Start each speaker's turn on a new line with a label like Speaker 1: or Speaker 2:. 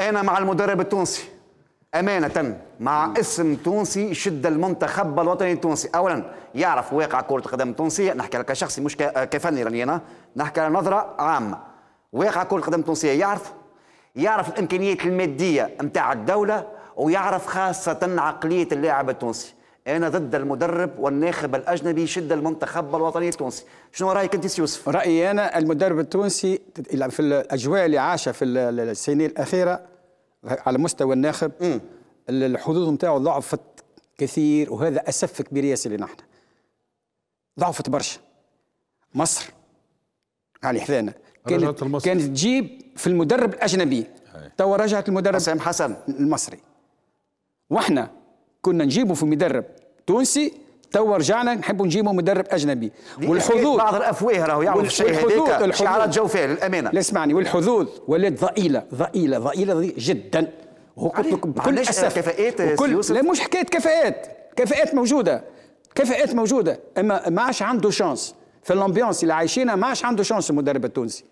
Speaker 1: أنا مع المدرب التونسي أمانة مع اسم تونسي يشد المنتخب الوطني التونسي أولا يعرف واقع كرة القدم التونسية نحكي لك كشخصي مش كفني راني أنا نحكي على نظرة عامة واقع كرة القدم التونسية يعرف يعرف الإمكانيات المادية نتاع الدولة ويعرف خاصة عقلية اللاعب التونسي انا ضد المدرب والناخب الاجنبي يشد المنتخب الوطني التونسي شنو رايك انت يوسف
Speaker 2: رايي انا المدرب التونسي في الاجواء اللي عاشها في السنين الاخيره على مستوى الناخب الحظوظ نتاعو ضعفت كثير وهذا اسف كبير ياسر لنا نحن ضعفت برشا مصر على حذانا كانت كانت تجيب في المدرب الاجنبي تو رجعت المدرب حسام حسن المصري واحنا كنا نجيبه في مدرب تونسي تو رجعنا نحبوا نجيبوا مدرب اجنبي والحظوظ بعض الافواه راهو يعرف الشيء هذاك شعارات
Speaker 3: جوفيه للامانه لا اسمعني والحظوظ ولات ضئيله
Speaker 2: ضئيله ضئيله
Speaker 3: جدا هو قلت لك بكل اسف كفاءات وكل... لا مش
Speaker 2: حكايه كفاءات كفاءات موجوده كفاءات موجوده اما ما عادش عنده شانس في الامبيونس اللي عايشينها ما عادش عنده شانس المدرب التونسي